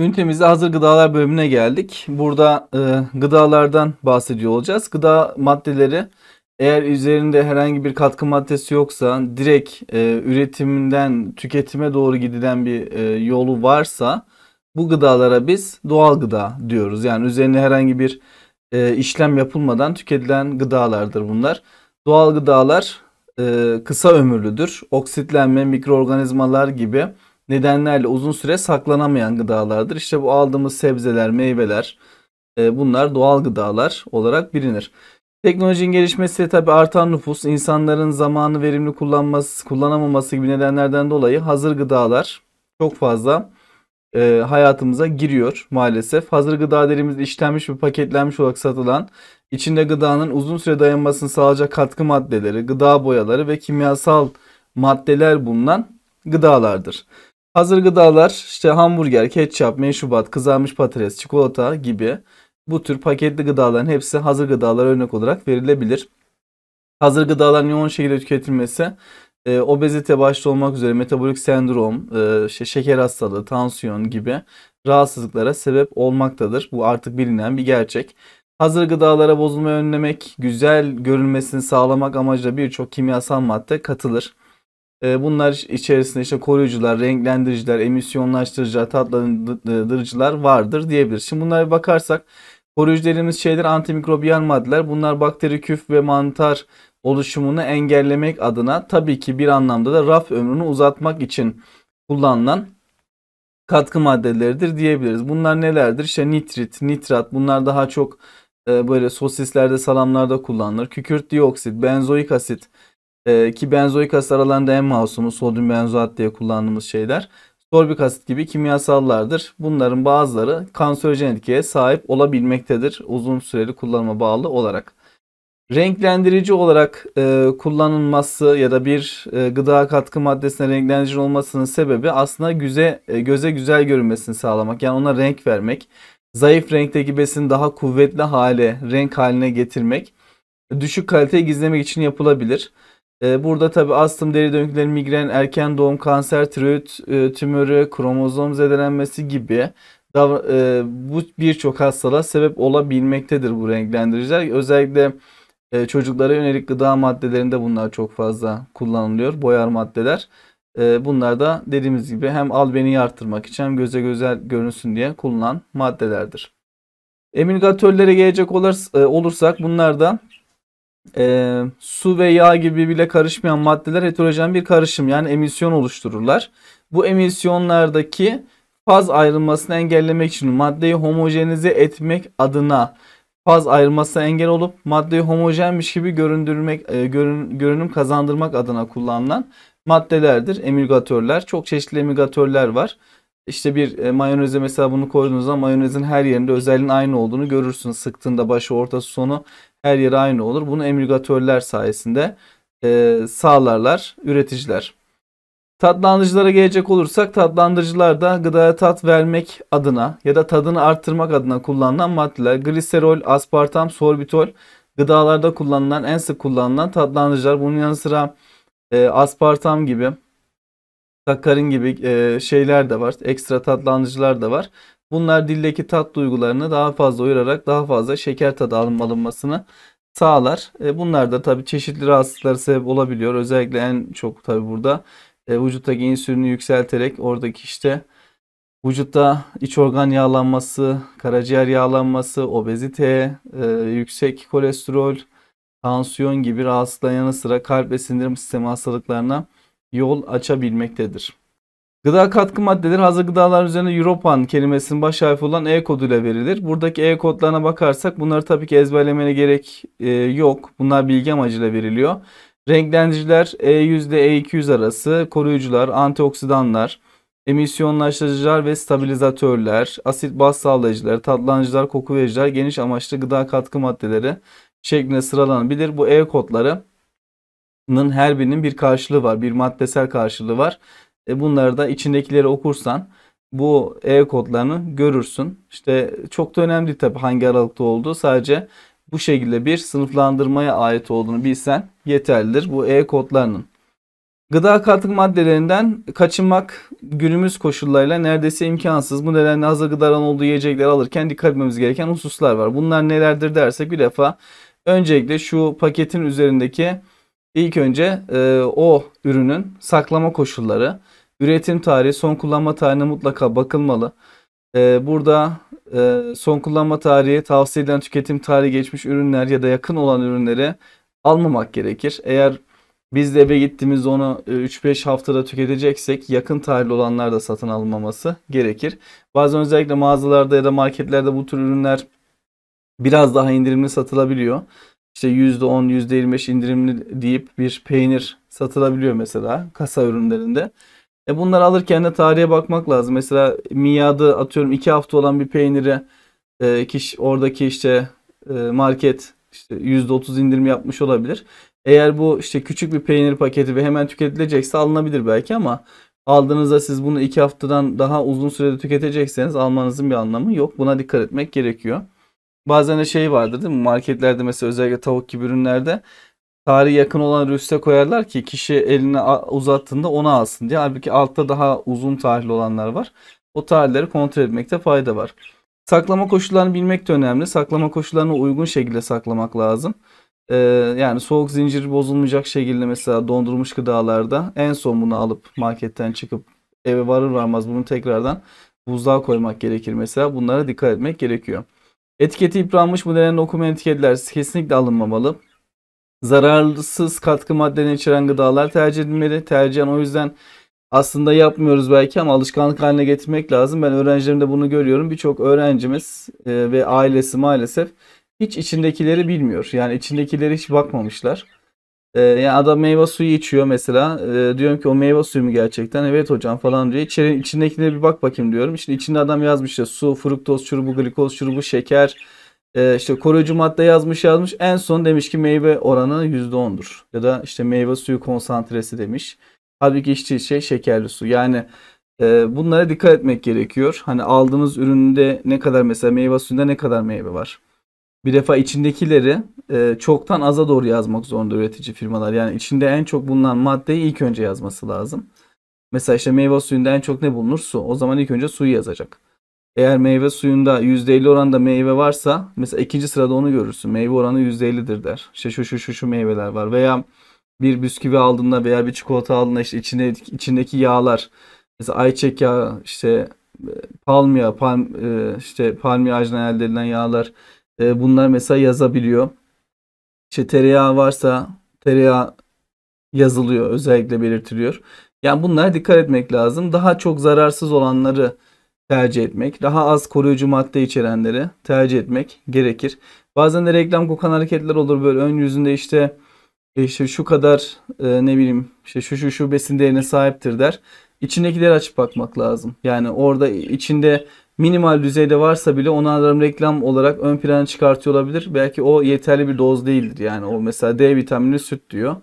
Ünitemizde hazır gıdalar bölümüne geldik. Burada e, gıdalardan bahsediyor olacağız. Gıda maddeleri eğer üzerinde herhangi bir katkı maddesi yoksa direkt e, üretiminden tüketime doğru gidilen bir e, yolu varsa bu gıdalara biz doğal gıda diyoruz. Yani üzerinde herhangi bir e, işlem yapılmadan tüketilen gıdalardır bunlar. Doğal gıdalar e, kısa ömürlüdür. Oksitlenme, mikroorganizmalar gibi nedenlerle uzun süre saklanamayan gıdalardır. İşte bu aldığımız sebzeler, meyveler e, bunlar doğal gıdalar olarak bilinir. Teknolojinin gelişmesi tabi artan nüfus, insanların zamanı verimli kullanması, kullanamaması gibi nedenlerden dolayı hazır gıdalar çok fazla e, hayatımıza giriyor maalesef. Hazır gıda derimiz işlenmiş ve paketlenmiş olarak satılan, içinde gıdanın uzun süre dayanmasını sağlayacak katkı maddeleri, gıda boyaları ve kimyasal maddeler bulunan gıdalardır. Hazır gıdalar işte hamburger, ketçap, meşrubat, kızarmış patates, çikolata gibi bu tür paketli gıdaların hepsi hazır gıdalar örnek olarak verilebilir. Hazır gıdaların yoğun şekilde tüketilmesi e, obezite başta olmak üzere metabolik sendrom, e, işte şeker hastalığı, tansiyon gibi rahatsızlıklara sebep olmaktadır. Bu artık bilinen bir gerçek. Hazır gıdalara bozulmayı önlemek, güzel görünmesini sağlamak amacıyla birçok kimyasal madde katılır. E, bunlar içerisinde işte koruyucular, renklendiriciler, emisyonlaştırıcılar, tatlandırıcılar vardır diyebiliriz. Şimdi bunlara bir bakarsak koruyucularımız şeyler antimikrobiyal maddeler. Bunlar bakteri, küf ve mantar oluşumunu engellemek adına tabii ki bir anlamda da raf ömrünü uzatmak için kullanılan katkı maddeleridir diyebiliriz. Bunlar nelerdir? İşte nitrit, nitrat bunlar daha çok e, böyle sosislerde, salamlarda kullanılır. Kükürt dioksit, benzoik asit, e, ki benzoik asit aralarında en masumu sodyum benzoat diye kullandığımız şeyler sorbik asit gibi kimyasallardır. Bunların bazıları kanserojen etkiye sahip olabilmektedir uzun süreli kullanıma bağlı olarak. Renklendirici olarak e, kullanılması ya da bir e, gıda katkı maddesine renklendirici olmasının sebebi aslında göze, e, göze güzel görünmesini sağlamak. Yani ona renk vermek. Zayıf renkteki besini daha kuvvetli hale, renk haline getirmek. Düşük kaliteyi gizlemek için yapılabilir. Ee, burada tabi astım, deri dönükleri, migren, erken doğum, kanser, tiroid e, tümörü, kromozom zedelenmesi gibi e, bu birçok hastalığa sebep olabilmektedir bu renklendiriciler. Özellikle e, çocuklara yönelik gıda maddelerinde bunlar çok fazla kullanılıyor. Boyar maddeler. Bunlar da dediğimiz gibi hem albeniyi artırmak için hem göze güzel görünsün diye kullanılan maddelerdir. Emulgatörlere gelecek olursak bunlar da e, su ve yağ gibi bile karışmayan maddeler heterojen bir karışım yani emisyon oluştururlar. Bu emisyonlardaki faz ayrılmasını engellemek için maddeyi homojenize etmek adına faz ayrılmasına engel olup maddeyi homojenmiş gibi göründürmek e, görün, görünüm kazandırmak adına kullanılan maddelerdir. Emulgatörler. Çok çeşitli emulgatörler var. İşte bir e, mayoneze mesela bunu koyduğunuz zaman mayonezin her yerinde özelliğin aynı olduğunu görürsün. Sıktığında başı, ortası, sonu her yere aynı olur. Bunu emülgatörler sayesinde e, sağlarlar üreticiler. Tatlandırıcılara gelecek olursak tatlandırıcılar da gıdaya tat vermek adına ya da tadını arttırmak adına kullanılan maddeler. Gliserol, aspartam, sorbitol gıdalarda kullanılan en sık kullanılan tatlandırıcılar. Bunun yanı sıra e, aspartam gibi, sakarin gibi e, şeyler de var. Ekstra tatlandırıcılar da var. Bunlar dildeki tat duygularını daha fazla uyararak daha fazla şeker tadı alınmasını sağlar. E, bunlar da tabii çeşitli rahatsızlıklara sebep olabiliyor. Özellikle en çok tabii burada e, vücuttaki insülini yükselterek oradaki işte vücutta iç organ yağlanması, karaciğer yağlanması, obezite, e, yüksek kolesterol, tansiyon gibi rahatsızlıkların yanı sıra kalp ve sindirim sistemi hastalıklarına yol açabilmektedir. Gıda katkı maddeleri hazır gıdalar üzerine Europan kelimesinin baş harfi olan E koduyla verilir. Buradaki E kodlarına bakarsak bunları tabii ki ezberlemene gerek e, yok. Bunlar bilgi amacıyla veriliyor. Renklendiriciler E100 ile E200 arası, koruyucular, antioksidanlar, emisyonlaştırıcılar ve stabilizatörler, asit baz sağlayıcılar, tatlandırıcılar, koku vericiler, geniş amaçlı gıda katkı maddeleri şeklinde sıralanabilir. Bu E kodlarının her birinin bir karşılığı var, bir maddesel karşılığı var. E bunları da içindekileri okursan bu e kodlarını görürsün. İşte çok da önemli tabi hangi aralıkta olduğu sadece bu şekilde bir sınıflandırmaya ait olduğunu bilsen yeterlidir bu e kodlarının. Gıda katkı maddelerinden kaçınmak günümüz koşullarıyla neredeyse imkansız. Bu nedenle hazır gıdadan olduğu yiyecekleri alırken dikkat etmemiz gereken hususlar var. Bunlar nelerdir dersek bir defa öncelikle şu paketin üzerindeki ilk önce e, o ürünün saklama koşulları. Üretim tarihi, son kullanma tarihine mutlaka bakılmalı. Ee, burada e, son kullanma tarihi, tavsiye edilen tüketim tarihi geçmiş ürünler ya da yakın olan ürünleri almamak gerekir. Eğer biz de eve gittiğimizde onu 3-5 e, haftada tüketeceksek yakın tarihli olanlar da satın alınmaması gerekir. Bazen özellikle mağazalarda ya da marketlerde bu tür ürünler biraz daha indirimli satılabiliyor. İşte %10, %25 indirimli deyip bir peynir satılabiliyor mesela kasa ürünlerinde. E bunları alırken de tarihe bakmak lazım. Mesela miyadı atıyorum 2 hafta olan bir peyniri e, kişi, oradaki işte e, market işte %30 indirim yapmış olabilir. Eğer bu işte küçük bir peynir paketi ve hemen tüketilecekse alınabilir belki ama aldığınızda siz bunu 2 haftadan daha uzun sürede tüketecekseniz almanızın bir anlamı yok. Buna dikkat etmek gerekiyor. Bazen de şey vardır değil mi? Marketlerde mesela özellikle tavuk gibi ürünlerde tarihi yakın olan rüste koyarlar ki kişi elini uzattığında onu alsın diye. Halbuki altta daha uzun tarihli olanlar var. O tarihleri kontrol etmekte fayda var. Saklama koşullarını bilmek de önemli. Saklama koşullarına uygun şekilde saklamak lazım. Ee, yani soğuk zincir bozulmayacak şekilde mesela dondurulmuş gıdalarda en son bunu alıp marketten çıkıp eve varır varmaz bunu tekrardan buzluğa koymak gerekir mesela. Bunlara dikkat etmek gerekiyor. Etiketi yıpranmış bu nedenle okumayan etiketler kesinlikle alınmamalı. Zararsız katkı maddeleri içeren gıdalar tercih edilmeli. Tercihen o yüzden aslında yapmıyoruz belki ama alışkanlık haline getirmek lazım. Ben öğrencilerimde bunu görüyorum. Birçok öğrencimiz e, ve ailesi maalesef hiç içindekileri bilmiyor. Yani içindekileri hiç bakmamışlar. E, yani adam meyve suyu içiyor mesela. E, diyorum ki o meyve suyu mu gerçekten? Evet hocam falan diyor. İçeri, içindekine bir bak bakayım diyorum. Şimdi içinde adam yazmış ya su, fruktoz şurubu, glikoz şurubu, şeker, e, işte koruyucu madde yazmış yazmış. En son demiş ki meyve oranı %10'dur. Ya da işte meyve suyu konsantresi demiş. Halbuki işte şey şekerli su. Yani e, bunlara dikkat etmek gerekiyor. Hani aldığınız üründe ne kadar mesela meyve suyunda ne kadar meyve var. Bir defa içindekileri e, çoktan aza doğru yazmak zorunda üretici firmalar. Yani içinde en çok bulunan maddeyi ilk önce yazması lazım. Mesela işte meyve suyunda en çok ne bulunur? Su. O zaman ilk önce suyu yazacak. Eğer meyve suyunda %50 oranda meyve varsa mesela ikinci sırada onu görürsün. Meyve oranı %50'dir der. İşte şu şu şu şu meyveler var veya bir bisküvi aldığında veya bir çikolata aldığında işte içine, içindeki yağlar mesela ayçek yağı işte e, palmiye palm, e, işte palmiye ağacından elde edilen yağlar e, bunlar mesela yazabiliyor. İşte tereyağı varsa tereyağı yazılıyor özellikle belirtiliyor. Yani bunlara dikkat etmek lazım. Daha çok zararsız olanları tercih etmek, daha az koruyucu madde içerenleri tercih etmek gerekir. Bazen de reklam kokan hareketler olur böyle ön yüzünde işte e, işte şu kadar e, ne bileyim işte şu şu şu besin değerine sahiptir der. İçindekileri açıp bakmak lazım. Yani orada içinde minimal düzeyde varsa bile onu adam reklam olarak ön plana çıkartıyor olabilir. Belki o yeterli bir doz değildir. Yani o mesela D vitamini süt diyor.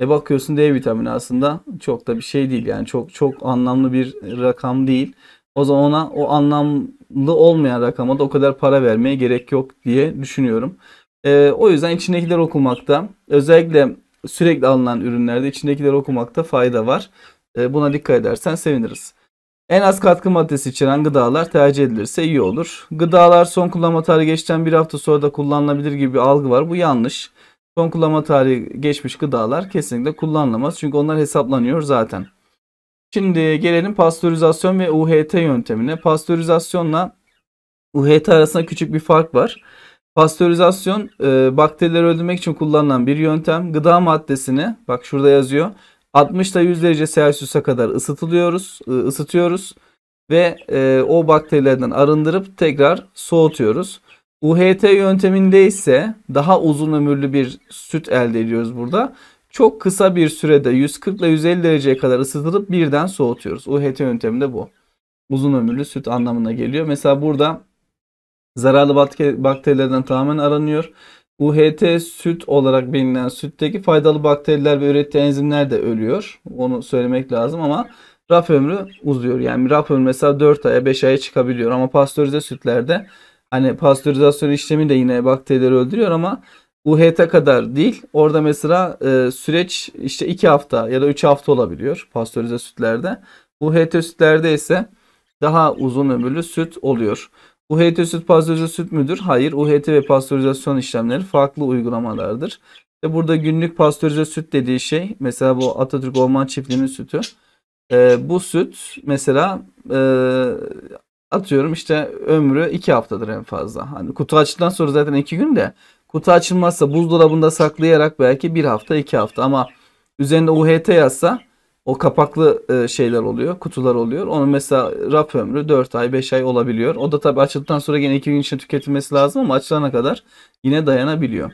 E bakıyorsun D vitamini aslında çok da bir şey değil. Yani çok çok anlamlı bir rakam değil. O zaman ona o anlamlı olmayan rakama da o kadar para vermeye gerek yok diye düşünüyorum. E, o yüzden içindekiler okumakta özellikle sürekli alınan ürünlerde içindekiler okumakta fayda var. E, buna dikkat edersen seviniriz. En az katkı maddesi içeren gıdalar tercih edilirse iyi olur. Gıdalar son kullanma tarihi geçten bir hafta sonra da kullanılabilir gibi bir algı var. Bu yanlış. Son kullanma tarihi geçmiş gıdalar kesinlikle kullanılamaz. Çünkü onlar hesaplanıyor zaten. Şimdi gelelim pastörizasyon ve UHT yöntemine. Pastörizasyonla UHT arasında küçük bir fark var. Pastörizasyon e, bakterileri öldürmek için kullanılan bir yöntem. Gıda maddesini bak şurada yazıyor. 60 ile 100 derece Celsius'a kadar ısıtılıyoruz, e, ısıtıyoruz ve e, o bakterilerden arındırıp tekrar soğutuyoruz. UHT yönteminde ise daha uzun ömürlü bir süt elde ediyoruz burada çok kısa bir sürede 140 ile 150 dereceye kadar ısıtılıp birden soğutuyoruz. UHT yöntemi de bu. Uzun ömürlü süt anlamına geliyor. Mesela burada zararlı bakterilerden tamamen aranıyor. UHT süt olarak bilinen sütteki faydalı bakteriler ve ürettiği enzimler de ölüyor. Onu söylemek lazım ama raf ömrü uzuyor. Yani raf ömrü mesela 4 aya 5 aya çıkabiliyor ama pastörize sütlerde hani pastörizasyon işlemi de yine bakterileri öldürüyor ama UHT kadar değil. Orada mesela e, süreç işte 2 hafta ya da 3 hafta olabiliyor pastörize sütlerde. UHT sütlerde ise daha uzun ömürlü süt oluyor. UHT süt pastörize süt müdür? Hayır. UHT ve pastörizasyon işlemleri farklı uygulamalardır. İşte burada günlük pastörize süt dediği şey mesela bu Atatürk Orman Çiftliği'nin sütü. E, bu süt mesela e, atıyorum işte ömrü 2 haftadır en fazla. Hani kutu açtıktan sonra zaten 2 gün de Kutu açılmazsa buzdolabında saklayarak belki bir hafta iki hafta ama üzerinde UHT yazsa o kapaklı e, şeyler oluyor, kutular oluyor. Onun mesela raf ömrü 4 ay, 5 ay olabiliyor. O da tabii açıldıktan sonra gene 2 gün içinde tüketilmesi lazım ama açılana kadar yine dayanabiliyor.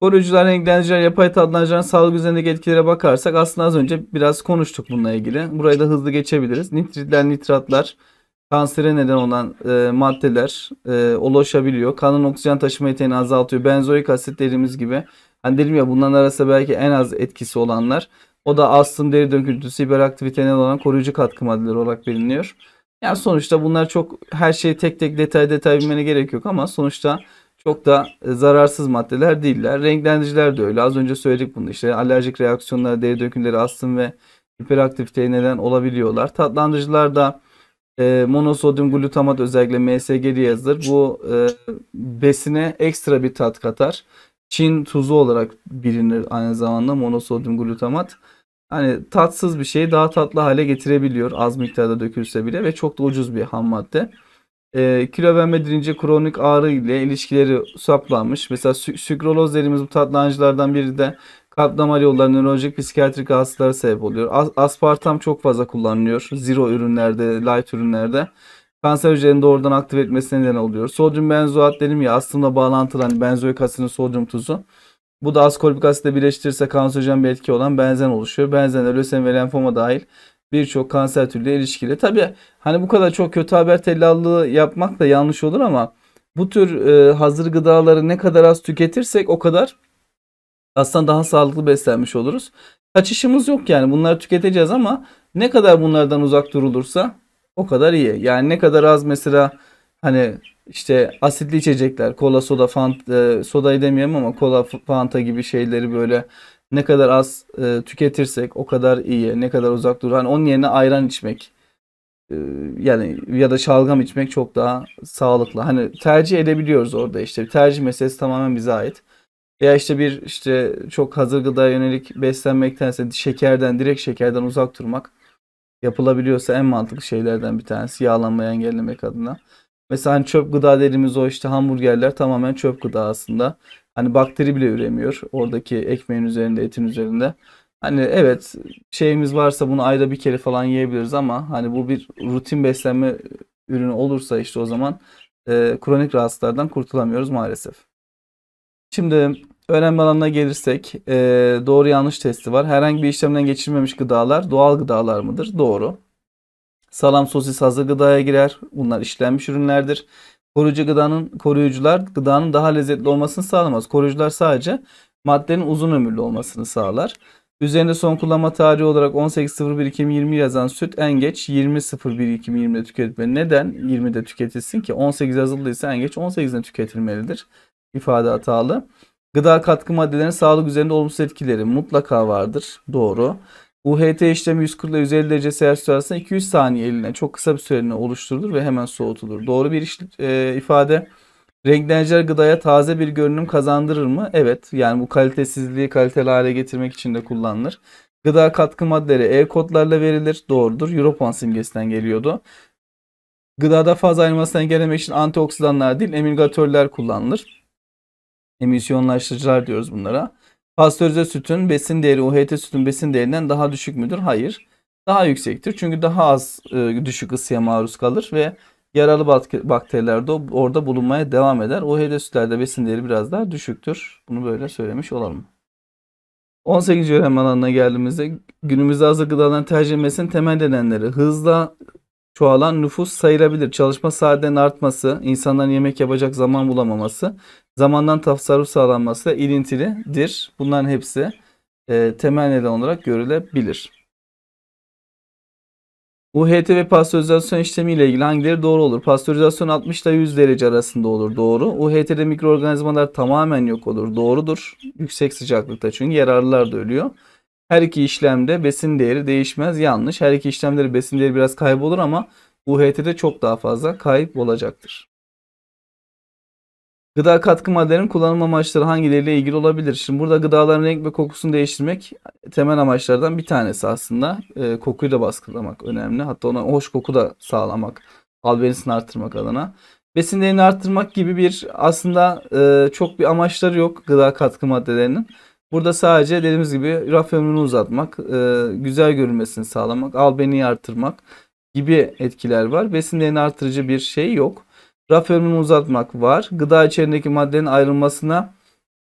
Koruyucular, renklendiriciler, yapay tatlandırıcıların sağlık üzerindeki etkilere bakarsak aslında az önce biraz konuştuk bununla ilgili. Burayı da hızlı geçebiliriz. Nitritler, nitratlar, kansere neden olan e, maddeler e, ulaşabiliyor. Kanın oksijen taşıma yeteneğini azaltıyor. Benzoik asit dediğimiz gibi. Hani dedim ya bunların arasında belki en az etkisi olanlar. O da astım, deri döküntüsü, hiperaktivitene olan koruyucu katkı maddeleri olarak biliniyor. Yani sonuçta bunlar çok her şeyi tek tek detay detay bilmene gerek yok ama sonuçta çok da e, zararsız maddeler değiller. Renklendiriciler de öyle. Az önce söyledik bunu işte. Alerjik reaksiyonlara, deri dökümleri, astım ve hiperaktiviteye neden olabiliyorlar. Tatlandırıcılar da e, monosodyum glutamat özellikle MSG diye yazılır. Bu e, besine ekstra bir tat katar. Çin tuzu olarak bilinir aynı zamanda monosodyum glutamat. Hani tatsız bir şeyi daha tatlı hale getirebiliyor az miktarda dökülse bile ve çok da ucuz bir ham madde. E, kilo verme direnci kronik ağrı ile ilişkileri saplanmış. Mesela sü- sükroloz dediğimiz bu tatlancılardan biri de kalp damar nörolojik, psikiyatrik hastalara sebep oluyor. aspartam çok fazla kullanılıyor. Zero ürünlerde, light ürünlerde. Kanser hücrelerini doğrudan aktive etmesine neden oluyor. Sodyum benzoat dedim ya aslında bağlantılı hani benzoik asitin sodyum tuzu. Bu da askorpik asitle birleştirirse kanserojen bir etki olan benzen oluşuyor. Benzen de lösemi ve lenfoma dahil birçok kanser türüyle ilişkili. Tabi hani bu kadar çok kötü haber tellallığı yapmak da yanlış olur ama bu tür e, hazır gıdaları ne kadar az tüketirsek o kadar aslında daha sağlıklı beslenmiş oluruz. Kaçışımız yok yani bunları tüketeceğiz ama ne kadar bunlardan uzak durulursa o kadar iyi. Yani ne kadar az mesela hani işte asitli içecekler, kola, soda, fant, e, demeyeyim ama kola, fanta gibi şeyleri böyle ne kadar az e, tüketirsek o kadar iyi. Ne kadar uzak dur. Hani onun yerine ayran içmek e, yani ya da şalgam içmek çok daha sağlıklı. Hani tercih edebiliyoruz orada işte. Tercih meselesi tamamen bize ait. Ya işte bir işte çok hazır gıdaya yönelik beslenmektense şekerden direkt şekerden uzak durmak yapılabiliyorsa en mantıklı şeylerden bir tanesi yağlanmayı engellemek adına. Mesela hani çöp gıda dediğimiz o işte hamburgerler tamamen çöp gıda aslında. Hani bakteri bile üremiyor oradaki ekmeğin üzerinde, etin üzerinde. Hani evet şeyimiz varsa bunu ayda bir kere falan yiyebiliriz ama hani bu bir rutin beslenme ürünü olursa işte o zaman e, kronik rahatsızlardan kurtulamıyoruz maalesef. Şimdi Önemli alanına gelirsek e, doğru yanlış testi var. Herhangi bir işlemden geçirmemiş gıdalar doğal gıdalar mıdır? Doğru. Salam sosis hazır gıdaya girer. Bunlar işlenmiş ürünlerdir. Koruyucu gıdanın koruyucular gıdanın daha lezzetli olmasını sağlamaz. Koruyucular sadece maddenin uzun ömürlü olmasını sağlar. Üzerinde son kullanma tarihi olarak 18.01.2020 yazan süt en geç 20.01.2020'de tüketilmeli. Neden 20'de tüketilsin ki? 18 yazıldıysa en geç 18'de tüketilmelidir. İfade hatalı. Gıda katkı maddelerinin sağlık üzerinde olumsuz etkileri mutlaka vardır. Doğru. UHT işlemi 140 ile 150 derece Celsius arasında 200 saniye eline çok kısa bir süreliğine oluşturulur ve hemen soğutulur. Doğru bir iş, e, ifade. Renkleniciler gıdaya taze bir görünüm kazandırır mı? Evet. Yani bu kalitesizliği kaliteli hale getirmek için de kullanılır. Gıda katkı maddeleri E-kodlarla verilir. Doğrudur. Europan simgesinden geliyordu. Gıdada faz ayrılmasını engellemek için antioksidanlar değil emilgatörler kullanılır emisyonlaştırıcılar diyoruz bunlara. Pastörize sütün besin değeri UHT sütün besin değerinden daha düşük müdür? Hayır. Daha yüksektir. Çünkü daha az e, düşük ısıya maruz kalır ve yaralı bakteriler de orada bulunmaya devam eder. UHT sütlerde besin değeri biraz daha düşüktür. Bunu böyle söylemiş olalım. 18. öğrenme alanına geldiğimizde günümüzde hazır gıdaların tercih edilmesinin temel nedenleri hızla çoğalan nüfus sayılabilir. Çalışma saatlerinin artması, insanların yemek yapacak zaman bulamaması zamandan tasarruf sağlanmasıyla ilintilidir. Bunların hepsi e, temel neden olarak görülebilir. UHT ve pastörizasyon işlemi ile ilgili hangileri doğru olur? Pastörizasyon 60 ile 100 derece arasında olur. Doğru. UHT'de mikroorganizmalar tamamen yok olur. Doğrudur. Yüksek sıcaklıkta çünkü yararlılar da ölüyor. Her iki işlemde besin değeri değişmez. Yanlış. Her iki işlemde besin değeri biraz kaybolur ama UHT'de çok daha fazla kayıp olacaktır. Gıda katkı maddelerinin kullanım amaçları hangileriyle ilgili olabilir? Şimdi burada gıdaların renk ve kokusunu değiştirmek temel amaçlardan bir tanesi aslında. E, kokuyu da baskılamak önemli. Hatta ona hoş koku da sağlamak. Albenisini arttırmak adına. Besin değerini arttırmak gibi bir aslında e, çok bir amaçları yok gıda katkı maddelerinin. Burada sadece dediğimiz gibi raf ömrünü uzatmak, e, güzel görünmesini sağlamak, albeniyi arttırmak gibi etkiler var. Besin değerini artırıcı bir şey yok. Raf ömrünü uzatmak var. Gıda içerisindeki maddenin ayrılmasına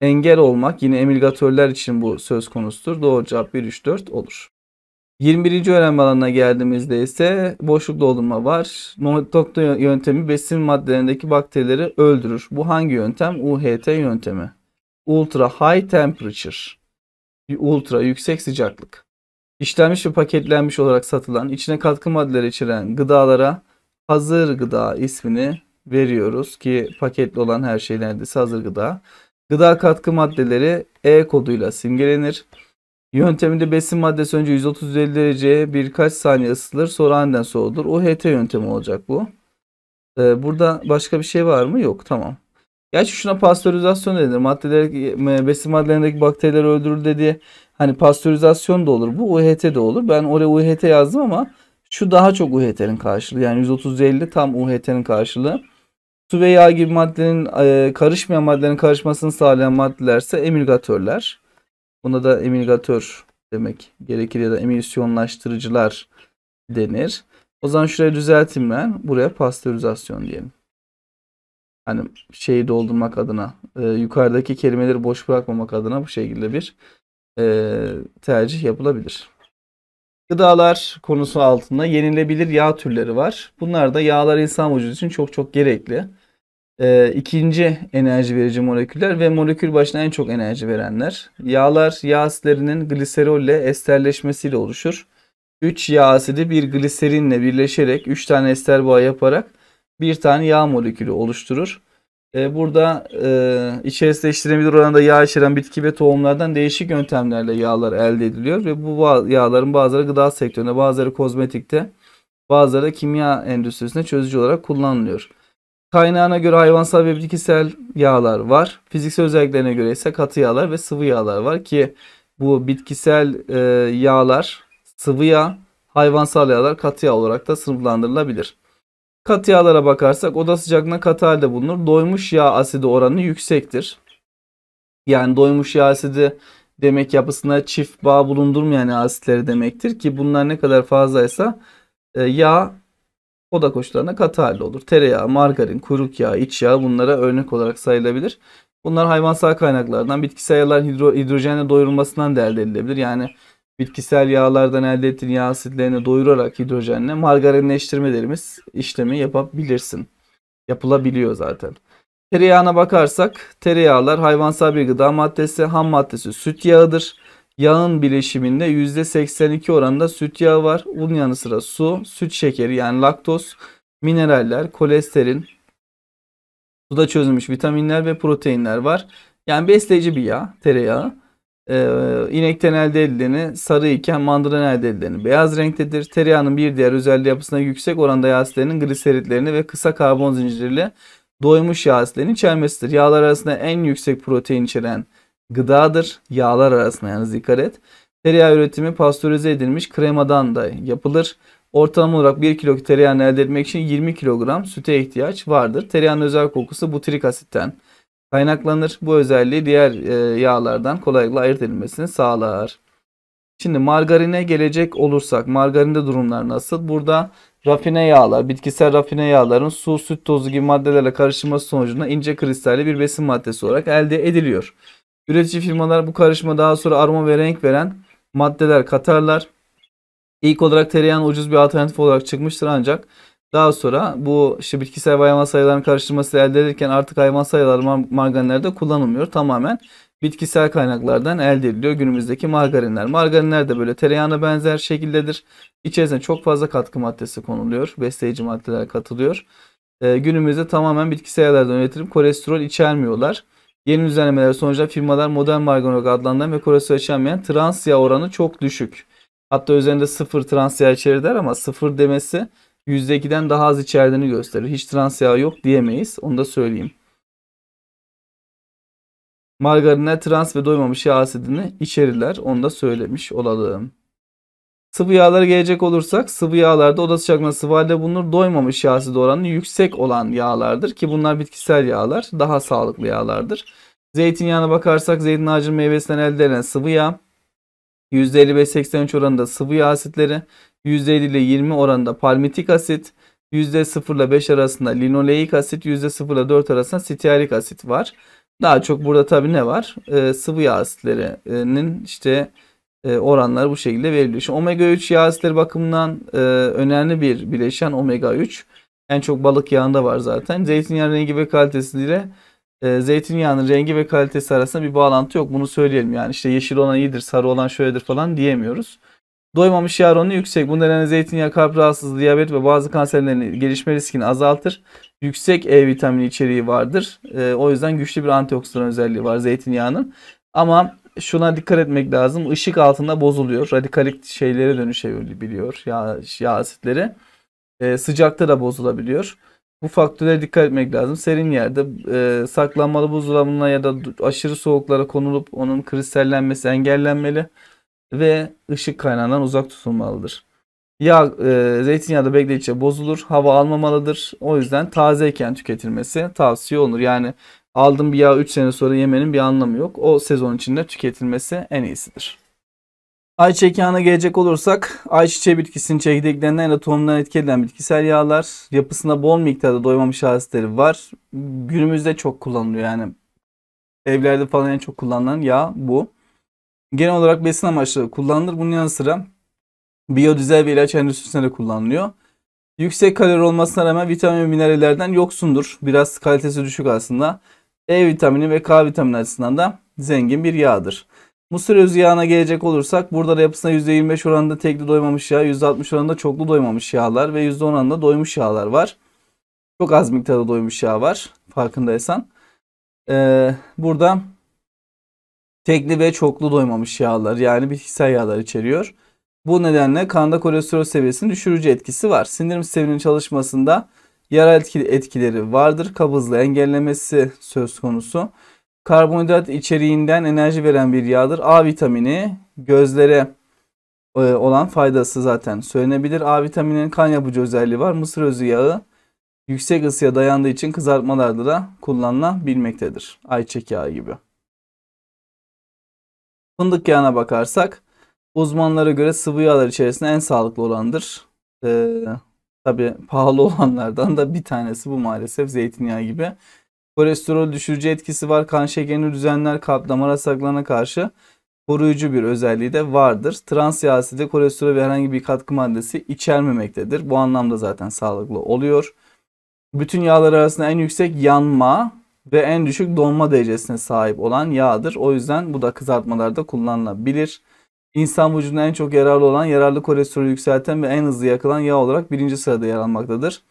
engel olmak yine emilgatörler için bu söz konusudur. Doğru cevap 1 3 4 olur. 21. öğrenme alanına geldiğimizde ise boşluk doldurma var. Monotokta yöntemi besin maddelerindeki bakterileri öldürür. Bu hangi yöntem? UHT yöntemi. Ultra high temperature. Ultra yüksek sıcaklık. İşlenmiş ve paketlenmiş olarak satılan, içine katkı maddeleri içeren gıdalara hazır gıda ismini veriyoruz ki paketli olan her şey neredeyse hazır gıda. Gıda katkı maddeleri E koduyla simgelenir. Yönteminde besin maddesi önce 130-150 derece birkaç saniye ısıtılır sonra aniden soğutulur. UHT yöntemi olacak bu. Ee, burada başka bir şey var mı? Yok tamam. Gerçi şuna pastörizasyon denir. Maddeler, e, besin maddelerindeki bakteriler öldürür dedi. Hani pastörizasyon da olur. Bu UHT de olur. Ben oraya UHT yazdım ama şu daha çok UHT'nin karşılığı. Yani 130-50 tam UHT'nin karşılığı. Su ve yağ gibi maddenin e, karışmayan maddelerin karışmasını sağlayan maddelerse emilgatörler. Buna da emilgatör demek gerekir ya da emülsiyonlaştırıcılar denir. O zaman şuraya düzelteyim ben. Buraya pastörizasyon diyelim. Hani şeyi doldurmak adına, e, yukarıdaki kelimeleri boş bırakmamak adına bu şekilde bir e, tercih yapılabilir. Gıdalar konusu altında yenilebilir yağ türleri var. Bunlar da yağlar insan vücudu için çok çok gerekli e, ikinci enerji verici moleküller ve molekül başına en çok enerji verenler. Yağlar yağ asitlerinin gliserolle esterleşmesiyle oluşur. 3 yağ asidi bir gliserinle birleşerek 3 tane ester bağı yaparak bir tane yağ molekülü oluşturur. E, burada e, içerisinde işlenebilir oranda yağ içeren bitki ve tohumlardan değişik yöntemlerle yağlar elde ediliyor ve bu yağların bazıları gıda sektöründe, bazıları kozmetikte, bazıları kimya endüstrisinde çözücü olarak kullanılıyor. Kaynağına göre hayvansal ve bitkisel yağlar var. Fiziksel özelliklerine göre ise katı yağlar ve sıvı yağlar var ki bu bitkisel e, yağlar sıvı yağ, hayvansal yağlar katı yağ olarak da sınıflandırılabilir. Katı yağlara bakarsak oda sıcaklığına katı halde bulunur. Doymuş yağ asidi oranı yüksektir. Yani doymuş yağ asidi demek yapısına çift bağ bulundurmayan asitleri demektir ki bunlar ne kadar fazlaysa e, yağ Oda koşullarına katı halde olur. Tereyağı, margarin, kuruk yağ, iç yağ bunlara örnek olarak sayılabilir. Bunlar hayvansal kaynaklardan, bitkisel yağların hidro, hidrojenle doyurulmasından de elde edilebilir. Yani bitkisel yağlardan elde ettiğin yağ asitlerini doyurarak hidrojenle margarinleştirmelerimiz işlemi yapabilirsin. Yapılabiliyor zaten. Tereyağına bakarsak tereyağlar hayvansal bir gıda maddesi, ham maddesi süt yağıdır. Yağın bileşiminde %82 oranda süt yağı var. Bunun yanı sıra su, süt şekeri yani laktoz, mineraller, kolesterol, suda çözülmüş vitaminler ve proteinler var. Yani besleyici bir yağ, tereyağı. Ee, inekten elde edileni sarı iken mandıran elde edileni beyaz renktedir. Tereyağının bir diğer özelliği yapısında yüksek oranda yağ asitlerinin gliseritlerini ve kısa karbon zincirli doymuş yağ asitlerini içermesidir. Yağlar arasında en yüksek protein içeren gıdadır. Yağlar arasında yani zikaret. Tereyağı üretimi pastörize edilmiş kremadan da yapılır. Ortalama olarak 1 kilo tereyağını elde etmek için 20 kilogram süte ihtiyaç vardır. Tereyağının özel kokusu butirik asitten kaynaklanır. Bu özelliği diğer e, yağlardan kolaylıkla ayırt edilmesini sağlar. Şimdi margarine gelecek olursak margarinde durumlar nasıl? Burada rafine yağlar, bitkisel rafine yağların su, süt tozu gibi maddelerle karıştırması sonucunda ince kristalli bir besin maddesi olarak elde ediliyor. Üretici firmalar bu karışıma daha sonra aroma ve renk veren maddeler katarlar. İlk olarak tereyağın ucuz bir alternatif olarak çıkmıştır ancak daha sonra bu işte bitkisel ve hayvan sayılarının karıştırması elde edilirken artık hayvan sayıları mar margarinlerde kullanılmıyor. Tamamen bitkisel kaynaklardan elde ediliyor günümüzdeki margarinler. Margarinler de böyle tereyağına benzer şekildedir. İçerisine çok fazla katkı maddesi konuluyor. Besleyici maddeler katılıyor. Ee, günümüzde tamamen bitkisel yağlardan üretilip kolesterol içermiyorlar. Yeni düzenlemeler sonucunda firmalar modern margin olarak adlandırılan ve korelasyonu yaşanmayan trans yağ oranı çok düşük. Hatta üzerinde sıfır trans yağ içerir der ama sıfır demesi %2'den daha az içerdiğini gösterir. Hiç trans yağ yok diyemeyiz. Onu da söyleyeyim. Margarine trans ve doymamış yağ asidini içerirler. Onu da söylemiş olalım. Sıvı yağlara gelecek olursak sıvı yağlarda oda sıcaklığında sıvı halde bulunur. Doymamış yağ asidi oranı yüksek olan yağlardır ki bunlar bitkisel yağlar, daha sağlıklı yağlardır. Zeytinyağına bakarsak zeytin ağacının meyvesinden elde edilen sıvı yağ %55-83 oranında sıvı yağ asitleri, %50 ile 20 oranında palmitik asit, %0 ile 5 arasında linoleik asit, %0 ile 4 arasında stearik asit var. Daha çok burada tabi ne var? Ee, sıvı yağ asitlerinin işte e, oranlar bu şekilde veriliyor. Şimdi omega 3 yağ asitleri bakımından e, önemli bir bileşen omega 3. En çok balık yağında var zaten. Zeytinyağı rengi ve kalitesiyle e, zeytinyağının rengi ve kalitesi arasında bir bağlantı yok. Bunu söyleyelim yani işte yeşil olan iyidir, sarı olan şöyledir falan diyemiyoruz. Doymamış yağ oranı yüksek. Bu nedenle zeytinyağı kalp rahatsızlığı, diyabet ve bazı kanserlerin gelişme riskini azaltır. Yüksek E vitamini içeriği vardır. E, o yüzden güçlü bir antioksidan özelliği var zeytinyağının. Ama şuna dikkat etmek lazım. Işık altında bozuluyor. Radikalik şeylere dönüşebiliyor. Yağ, yağ asitleri. E, sıcakta da bozulabiliyor. Bu faktörlere dikkat etmek lazım. Serin yerde e, saklanmalı buzdolabına ya da aşırı soğuklara konulup onun kristallenmesi engellenmeli ve ışık kaynağından uzak tutulmalıdır. Yağ e, zeytinyağı bekledikçe bozulur, hava almamalıdır. O yüzden tazeyken tüketilmesi tavsiye olur. Yani aldığım bir yağı 3 sene sonra yemenin bir anlamı yok. O sezon içinde tüketilmesi en iyisidir. Ayçiçek yağına gelecek olursak ayçiçeği bitkisinin çekirdeklerinden ya da tohumlarından etki edilen bitkisel yağlar yapısında bol miktarda doymamış asitleri var. Günümüzde çok kullanılıyor yani evlerde falan en çok kullanılan yağ bu. Genel olarak besin amaçlı kullanılır. Bunun yanı sıra biyodizel ve ilaç endüstrisinde de kullanılıyor. Yüksek kalori olmasına rağmen vitamin ve minerallerden yoksundur. Biraz kalitesi düşük aslında. E vitamini ve K vitamini açısından da zengin bir yağdır. Mısır özü yağına gelecek olursak burada da yapısına %25 oranında tekli doymamış yağ, %60 oranında çoklu doymamış yağlar ve %10 oranında doymuş yağlar var. Çok az miktarda doymuş yağ var farkındaysan. Ee, burada tekli ve çoklu doymamış yağlar yani bitkisel yağlar içeriyor. Bu nedenle kanda kolesterol seviyesini düşürücü etkisi var. Sindirim sisteminin çalışmasında yara etkili etkileri vardır. Kabızlığı engellemesi söz konusu. Karbonhidrat içeriğinden enerji veren bir yağdır. A vitamini gözlere e, olan faydası zaten söylenebilir. A vitamininin kan yapıcı özelliği var. Mısır özü yağı yüksek ısıya dayandığı için kızartmalarda da kullanılabilmektedir. Ayçiçek yağı gibi. Fındık yağına bakarsak uzmanlara göre sıvı yağlar içerisinde en sağlıklı olandır. Ee, Tabii pahalı olanlardan da bir tanesi bu maalesef zeytinyağı gibi. Kolesterol düşürücü etkisi var. Kan şekerini düzenler. Kalp damar hasarlarına karşı koruyucu bir özelliği de vardır. Trans yağsı da kolesterol ve herhangi bir katkı maddesi içermemektedir. Bu anlamda zaten sağlıklı oluyor. Bütün yağlar arasında en yüksek yanma ve en düşük donma derecesine sahip olan yağdır. O yüzden bu da kızartmalarda kullanılabilir. İnsan vücuduna en çok yararlı olan, yararlı kolesterolü yükselten ve en hızlı yakılan yağ olarak birinci sırada yer almaktadır.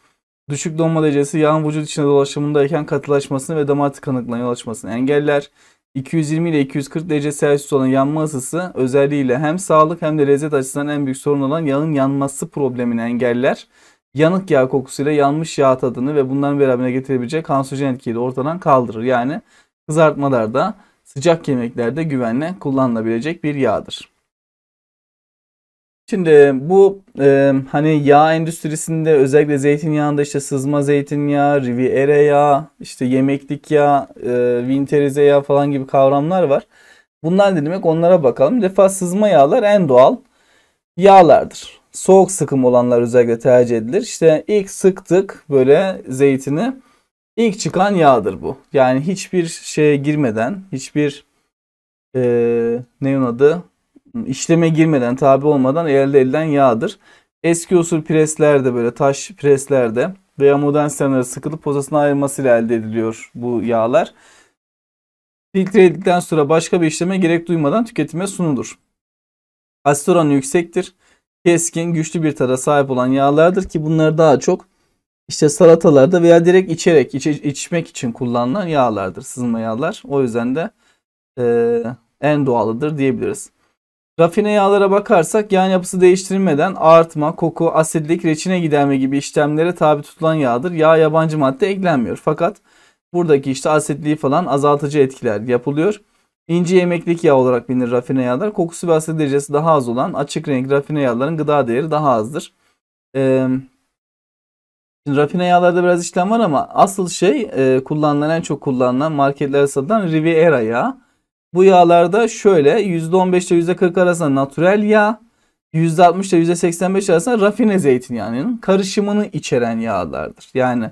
Düşük donma derecesi yağın vücut içinde dolaşımındayken katılaşmasını ve damar tıkanıklığına yol açmasını engeller. 220 ile 240 derece Celsius olan yanma ısısı özelliğiyle hem sağlık hem de lezzet açısından en büyük sorun olan yağın yanması problemini engeller. Yanık yağ kokusuyla yanmış yağ tadını ve bunların beraberine getirebilecek kanserojen etkiyi de ortadan kaldırır. Yani kızartmalarda, sıcak yemeklerde güvenle kullanılabilecek bir yağdır. Şimdi bu e, hani yağ endüstrisinde özellikle zeytinyağında işte sızma zeytinyağı, riviera yağı, işte yemeklik yağ, e, vinterize yağ falan gibi kavramlar var. Bunlar ne demek onlara bakalım. Bir defa sızma yağlar en doğal yağlardır. Soğuk sıkım olanlar özellikle tercih edilir. İşte ilk sıktık böyle zeytini. ilk çıkan yağdır bu. Yani hiçbir şeye girmeden, hiçbir e, ne adı işleme girmeden, tabi olmadan elde edilen yağdır. Eski usul preslerde böyle taş preslerde veya modern sistemlere sıkılıp posasına ayrılmasıyla elde ediliyor bu yağlar. Filtre edildikten sonra başka bir işleme gerek duymadan tüketime sunulur. Asit oranı yüksektir. Keskin, güçlü bir tara sahip olan yağlardır ki bunları daha çok işte salatalarda veya direkt içerek, iç, içmek için kullanılan yağlardır. Sızma yağlar. O yüzden de e, en doğalıdır diyebiliriz. Rafine yağlara bakarsak yan yapısı değiştirilmeden artma, koku, asidlik, reçine giderme gibi işlemlere tabi tutulan yağdır. Yağ yabancı madde eklenmiyor. Fakat buradaki işte asitliği falan azaltıcı etkiler yapılıyor. İnce yemeklik yağ olarak bilinir rafine yağlar. Kokusu ve asit derecesi daha az olan açık renk rafine yağların gıda değeri daha azdır. Ee, şimdi rafine yağlarda biraz işlem var ama asıl şey e, kullanılan en çok kullanılan marketlere satılan Riviera yağı. Bu yağlarda şöyle %15 ile %40 arasında natürel yağ, %60 ile %85 arasında rafine zeytinyağının karışımını içeren yağlardır. Yani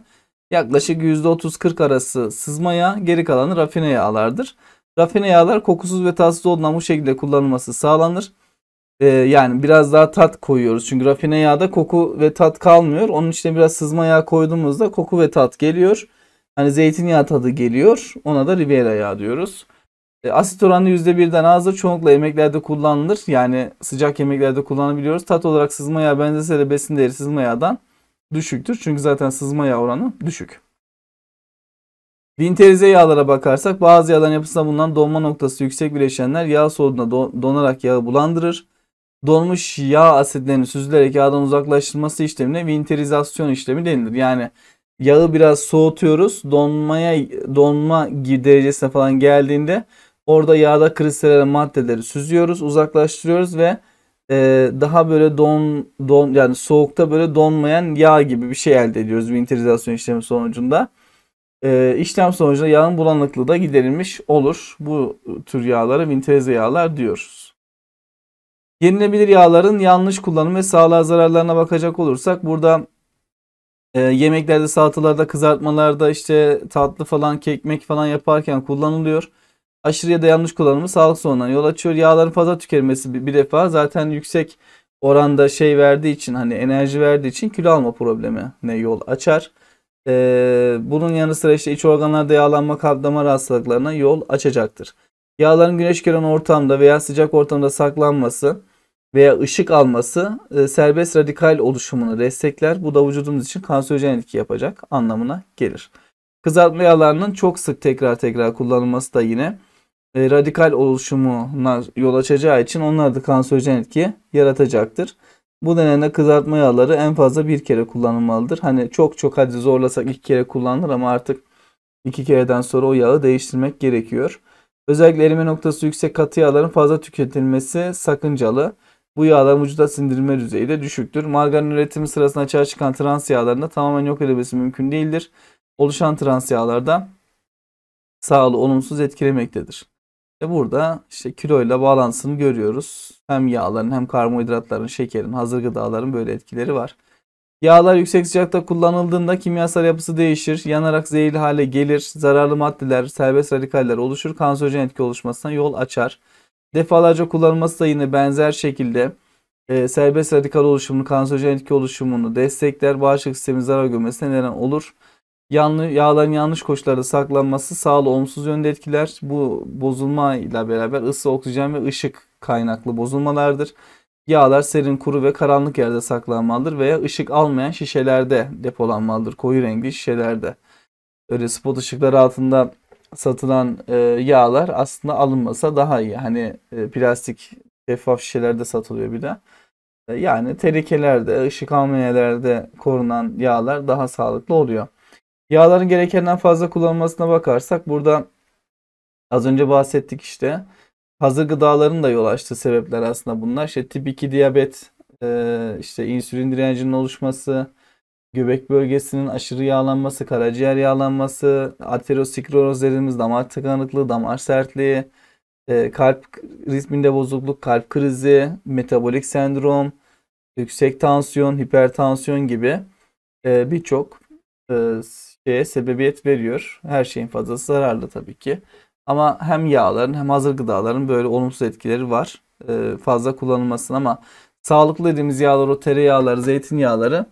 yaklaşık %30-40 arası sızma yağ, geri kalanı rafine yağlardır. Rafine yağlar kokusuz ve tatsız olduğundan bu şekilde kullanılması sağlanır. Ee, yani biraz daha tat koyuyoruz. Çünkü rafine yağda koku ve tat kalmıyor. Onun içine biraz sızma yağ koyduğumuzda koku ve tat geliyor. Hani zeytinyağı tadı geliyor. Ona da Riviera yağı diyoruz. E, asit oranı %1'den azdır. Çoğunlukla yemeklerde kullanılır. Yani sıcak yemeklerde kullanabiliyoruz. Tat olarak sızma yağı benzese de besin değeri sızma yağdan düşüktür. Çünkü zaten sızma yağ oranı düşük. Vinterize yağlara bakarsak bazı yağların yapısında bulunan donma noktası yüksek bileşenler yağ soğuduğunda donarak yağı bulandırır. Donmuş yağ asitlerinin süzülerek yağdan uzaklaştırılması işlemine vinterizasyon işlemi denilir. Yani yağı biraz soğutuyoruz. Donmaya donma derecesine falan geldiğinde Orada yağda kristallere maddeleri süzüyoruz, uzaklaştırıyoruz ve e, daha böyle don don yani soğukta böyle donmayan yağ gibi bir şey elde ediyoruz vinterizasyon işlemi sonucunda. E, işlem sonucunda yağın bulanıklığı da giderilmiş olur. Bu tür yağlara vinterize yağlar diyoruz. Yenilebilir yağların yanlış kullanımı ve sağlığa zararlarına bakacak olursak burada e, yemeklerde, salatalarda, kızartmalarda işte tatlı falan, kekmek falan yaparken kullanılıyor. Aşırı ya da yanlış kullanımı sağlık sorununa yol açıyor. Yağların fazla tükenmesi bir, bir defa zaten yüksek oranda şey verdiği için hani enerji verdiği için kilo alma problemi ne yol açar. Ee, bunun yanı sıra işte iç organlarda yağlanma kalp damar hastalıklarına yol açacaktır. Yağların güneş gören ortamda veya sıcak ortamda saklanması veya ışık alması e, serbest radikal oluşumunu destekler. Bu da vücudumuz için kanserojen etki yapacak anlamına gelir. Kızartma yağlarının çok sık tekrar tekrar kullanılması da yine e, radikal oluşumuna yol açacağı için onlar da kanserojen etki yaratacaktır. Bu nedenle kızartma yağları en fazla bir kere kullanılmalıdır. Hani çok çok hadi zorlasak iki kere kullanılır ama artık iki kereden sonra o yağı değiştirmek gerekiyor. Özellikle erime noktası yüksek katı yağların fazla tüketilmesi sakıncalı. Bu yağlar vücuda sindirme düzeyi de düşüktür. Margarin üretimi sırasında açığa çıkan trans yağlarında tamamen yok edilmesi mümkün değildir. Oluşan trans yağlarda sağlığı olumsuz etkilemektedir. Ve burada işte kiloyla bağlantısını görüyoruz. Hem yağların hem karbonhidratların, şekerin, hazır gıdaların böyle etkileri var. Yağlar yüksek sıcakta kullanıldığında kimyasal yapısı değişir, yanarak zehirli hale gelir, zararlı maddeler, serbest radikaller oluşur, kanserojen etki oluşmasına yol açar. Defalarca kullanılması da yine benzer şekilde e, serbest radikal oluşumunu, kanserojen etki oluşumunu destekler, bağışıklık sistemi zarar görmesine neden olur. Yanlı, yağların yanlış koşullarda saklanması sağlığı olumsuz yönde etkiler. Bu bozulma ile beraber ısı, oksijen ve ışık kaynaklı bozulmalardır. Yağlar serin, kuru ve karanlık yerde saklanmalıdır veya ışık almayan şişelerde depolanmalıdır. Koyu renkli şişelerde. Öyle spot ışıkları altında satılan e, yağlar aslında alınmasa daha iyi. Hani e, plastik şeffaf şişelerde satılıyor bir de. E, yani terekelerde, ışık almayan yerlerde korunan yağlar daha sağlıklı oluyor. Yağların gerekenden fazla kullanılmasına bakarsak burada az önce bahsettik işte. Hazır gıdaların da yol açtığı sebepler aslında bunlar. İşte tip 2 diyabet, e, işte insülin direncinin oluşması, göbek bölgesinin aşırı yağlanması, karaciğer yağlanması, ateroskleroz dediğimiz damar tıkanıklığı, damar sertliği, e, kalp ritminde bozukluk, kalp krizi, metabolik sendrom, yüksek tansiyon, hipertansiyon gibi e, birçok şeye sebebiyet veriyor. Her şeyin fazlası zararlı tabii ki. Ama hem yağların hem hazır gıdaların böyle olumsuz etkileri var. Ee, fazla kullanılmasın ama sağlıklı dediğimiz yağlar o tereyağları, zeytinyağları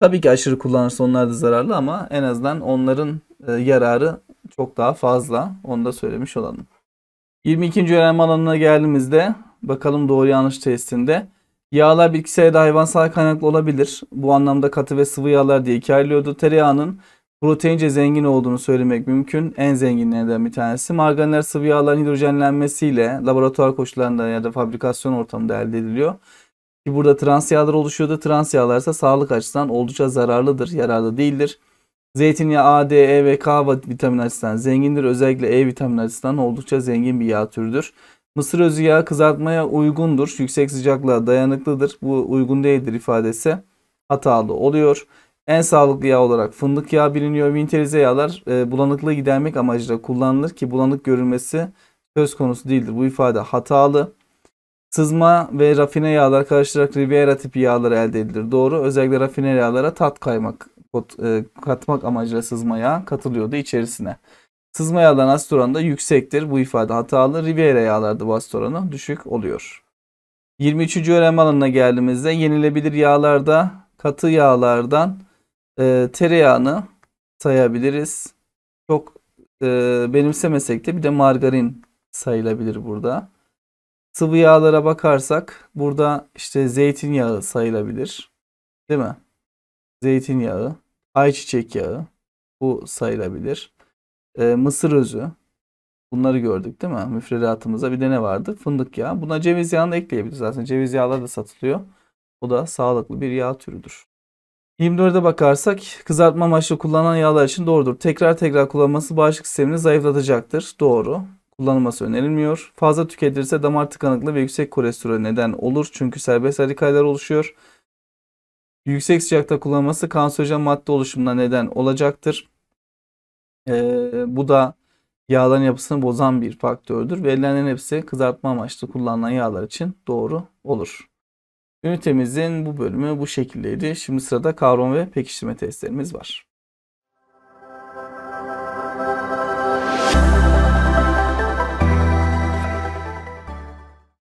tabii ki aşırı kullanırsa onlar da zararlı ama en azından onların e, yararı çok daha fazla. Onu da söylemiş olalım. 22. öğrenme alanına geldiğimizde bakalım doğru yanlış testinde. Yağlar bitkisel ya da hayvansal kaynaklı olabilir. Bu anlamda katı ve sıvı yağlar diye iki ayrılıyordu. Tereyağının proteince zengin olduğunu söylemek mümkün. En zenginlerden bir tanesi. Margarinler sıvı yağların hidrojenlenmesiyle laboratuvar koşullarında ya da fabrikasyon ortamında elde ediliyor. Ki burada trans yağlar oluşuyordu. Trans yağlar ise sağlık açısından oldukça zararlıdır, yararlı değildir. Zeytinyağı A, D, E ve K vitamin açısından zengindir. Özellikle E vitamin açısından oldukça zengin bir yağ türüdür. Mısır özü yağı kızartmaya uygundur. Yüksek sıcaklığa dayanıklıdır. Bu uygun değildir ifadesi hatalı oluyor. En sağlıklı yağ olarak fındık yağı biliniyor. Vinterize yağlar e, bulanıklığı gidermek amacıyla kullanılır ki bulanık görülmesi söz konusu değildir. Bu ifade hatalı. Sızma ve rafine yağlar karıştırarak Riviera tipi yağlar elde edilir. Doğru. Özellikle rafine yağlara tat kaymak e, katmak amacıyla sızma yağı katılıyordu içerisine. Sızma yağların asit oranı da yüksektir. Bu ifade hatalı. Riviera yağlarda bu asit oranı düşük oluyor. 23. öğrenme alanına geldiğimizde yenilebilir yağlarda katı yağlardan e, tereyağını sayabiliriz. Çok e, benimsemesek de bir de margarin sayılabilir burada. Sıvı yağlara bakarsak burada işte zeytinyağı sayılabilir. Değil mi? Zeytinyağı, ayçiçek yağı bu sayılabilir. E, mısır özü bunları gördük değil mi? Müfredatımıza bir de ne vardı? Fındık yağı. Buna ceviz yağını da ekleyebiliriz zaten. Ceviz yağları da satılıyor. O da sağlıklı bir yağ türüdür. 24'e bakarsak kızartma amaçlı kullanılan yağlar için doğrudur. Tekrar tekrar kullanması bağışıklık sistemini zayıflatacaktır. Doğru. Kullanılması önerilmiyor. Fazla tüketilirse damar tıkanıklığı ve yüksek kolesterol neden olur. Çünkü serbest radikaller oluşuyor. Yüksek sıcakta kullanılması kanserojen madde oluşumuna neden olacaktır. Ee, bu da yağların yapısını bozan bir faktördür. Verilenlerin hepsi kızartma amaçlı kullanılan yağlar için doğru olur. Ünitemizin bu bölümü bu şekildeydi. Şimdi sırada kavram ve pekiştirme testlerimiz var.